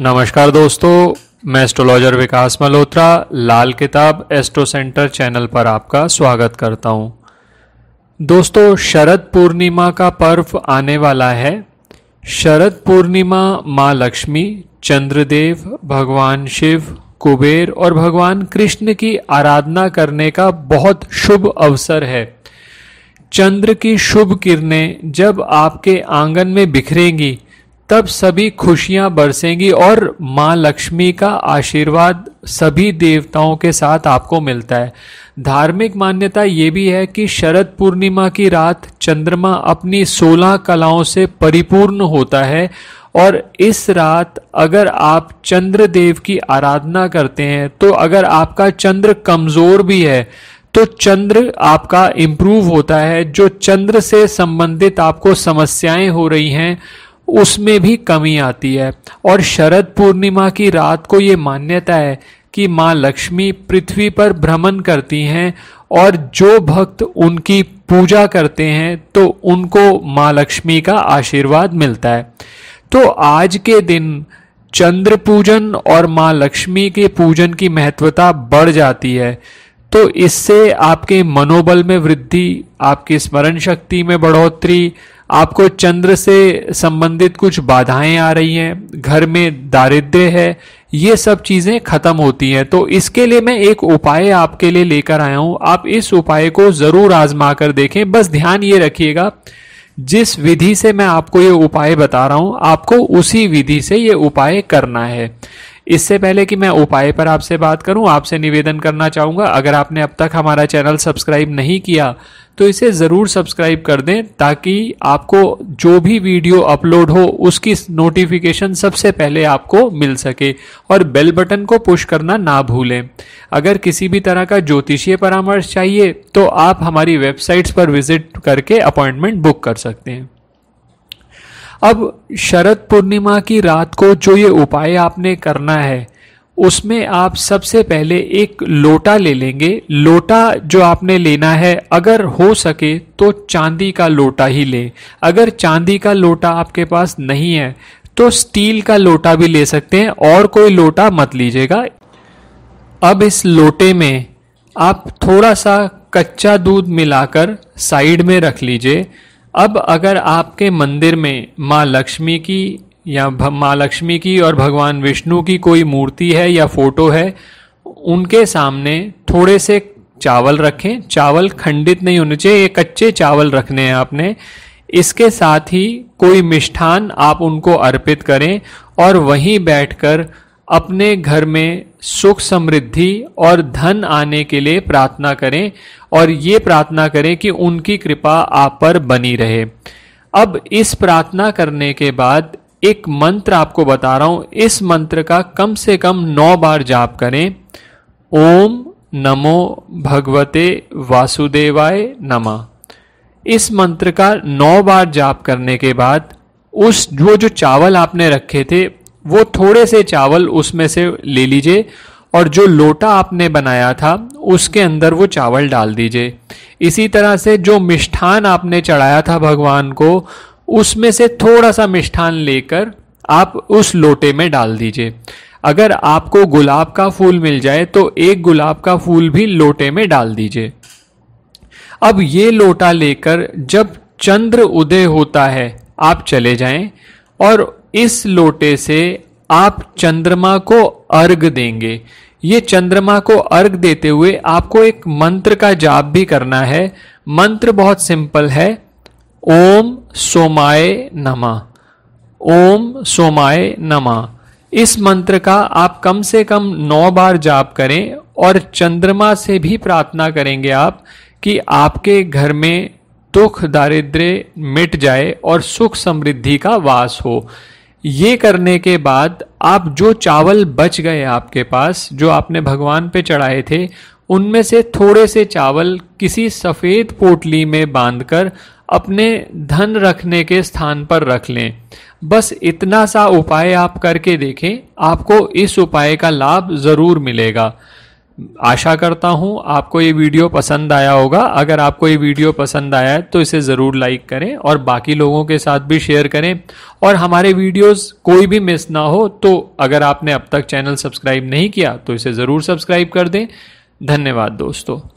नमस्कार दोस्तों मैं एस्ट्रोलॉजर विकास मल्होत्रा लाल किताब एस्ट्रो सेंटर चैनल पर आपका स्वागत करता हूं। दोस्तों शरद पूर्णिमा का पर्व आने वाला है शरद पूर्णिमा माँ लक्ष्मी चंद्रदेव भगवान शिव कुबेर और भगवान कृष्ण की आराधना करने का बहुत शुभ अवसर है चंद्र की शुभ किरणें जब आपके आंगन में बिखरेंगी तब सभी खुशियां बरसेंगी और माँ लक्ष्मी का आशीर्वाद सभी देवताओं के साथ आपको मिलता है धार्मिक मान्यता ये भी है कि शरद पूर्णिमा की रात चंद्रमा अपनी सोलह कलाओं से परिपूर्ण होता है और इस रात अगर आप चंद्र देव की आराधना करते हैं तो अगर आपका चंद्र कमजोर भी है तो चंद्र आपका इम्प्रूव होता है जो चंद्र से संबंधित आपको समस्याएं हो रही हैं उसमें भी कमी आती है और शरद पूर्णिमा की रात को ये मान्यता है कि माँ लक्ष्मी पृथ्वी पर भ्रमण करती हैं और जो भक्त उनकी पूजा करते हैं तो उनको माँ लक्ष्मी का आशीर्वाद मिलता है तो आज के दिन चंद्र पूजन और माँ लक्ष्मी के पूजन की महत्वता बढ़ जाती है तो इससे आपके मनोबल में वृद्धि आपकी स्मरण शक्ति में बढ़ोतरी आपको चंद्र से संबंधित कुछ बाधाएं आ रही हैं घर में दारिद्र्य है ये सब चीजें खत्म होती हैं तो इसके लिए मैं एक उपाय आपके लिए लेकर आया हूं आप इस उपाय को जरूर आजमा कर देखें बस ध्यान ये रखिएगा जिस विधि से मैं आपको ये उपाय बता रहा हूं आपको उसी विधि से ये उपाय करना है इससे पहले कि मैं उपाय पर आपसे बात करूं आपसे निवेदन करना चाहूंगा अगर आपने अब तक हमारा चैनल सब्सक्राइब नहीं किया तो इसे ज़रूर सब्सक्राइब कर दें ताकि आपको जो भी वीडियो अपलोड हो उसकी नोटिफिकेशन सबसे पहले आपको मिल सके और बेल बटन को पुश करना ना भूलें अगर किसी भी तरह का ज्योतिषीय परामर्श चाहिए तो आप हमारी वेबसाइट्स पर विजिट करके अपॉइंटमेंट बुक कर सकते हैं अब शरद पूर्णिमा की रात को जो ये उपाय आपने करना है उसमें आप सबसे पहले एक लोटा ले लेंगे लोटा जो आपने लेना है अगर हो सके तो चांदी का लोटा ही लें अगर चांदी का लोटा आपके पास नहीं है तो स्टील का लोटा भी ले सकते हैं और कोई लोटा मत लीजिएगा अब इस लोटे में आप थोड़ा सा कच्चा दूध मिलाकर साइड में रख लीजिए अब अगर आपके मंदिर में माँ लक्ष्मी की या माँ लक्ष्मी की और भगवान विष्णु की कोई मूर्ति है या फोटो है उनके सामने थोड़े से चावल रखें चावल खंडित नहीं होने चाहिए ये कच्चे चावल रखने हैं आपने इसके साथ ही कोई मिष्ठान आप उनको अर्पित करें और वहीं बैठकर अपने घर में सुख समृद्धि और धन आने के लिए प्रार्थना करें और ये प्रार्थना करें कि उनकी कृपा आप पर बनी रहे अब इस प्रार्थना करने के बाद एक मंत्र आपको बता रहा हूं इस मंत्र का कम से कम नौ बार जाप करें ओम नमो भगवते वासुदेवाय नमः इस मंत्र का नौ बार जाप करने के बाद उस जो जो चावल आपने रखे थे वो थोड़े से चावल उसमें से ले लीजिए और जो लोटा आपने बनाया था उसके अंदर वो चावल डाल दीजिए इसी तरह से जो मिष्ठान आपने चढ़ाया था भगवान को उसमें से थोड़ा सा मिष्ठान लेकर आप उस लोटे में डाल दीजिए अगर आपको गुलाब का फूल मिल जाए तो एक गुलाब का फूल भी लोटे में डाल दीजिए अब ये लोटा लेकर जब चंद्र उदय होता है आप चले जाएं और इस लोटे से आप चंद्रमा को अर्घ देंगे ये चंद्रमा को अर्घ देते हुए आपको एक मंत्र का जाप भी करना है मंत्र बहुत सिंपल है ओम सोमाय नमा ओम सोमाय नमा इस मंत्र का आप कम से कम नौ बार जाप करें और चंद्रमा से भी प्रार्थना करेंगे आप कि आपके घर में दुख दारिद्र्य मिट जाए और सुख समृद्धि का वास हो ये करने के बाद आप जो चावल बच गए आपके पास जो आपने भगवान पे चढ़ाए थे उनमें से थोड़े से चावल किसी सफ़ेद पोटली में बांधकर अपने धन रखने के स्थान पर रख लें बस इतना सा उपाय आप करके देखें आपको इस उपाय का लाभ ज़रूर मिलेगा आशा करता हूँ आपको ये वीडियो पसंद आया होगा अगर आपको ये वीडियो पसंद आया है तो इसे ज़रूर लाइक करें और बाकी लोगों के साथ भी शेयर करें और हमारे वीडियोस कोई भी मिस ना हो तो अगर आपने अब तक चैनल सब्सक्राइब नहीं किया तो इसे ज़रूर सब्सक्राइब कर दें धन्यवाद दोस्तों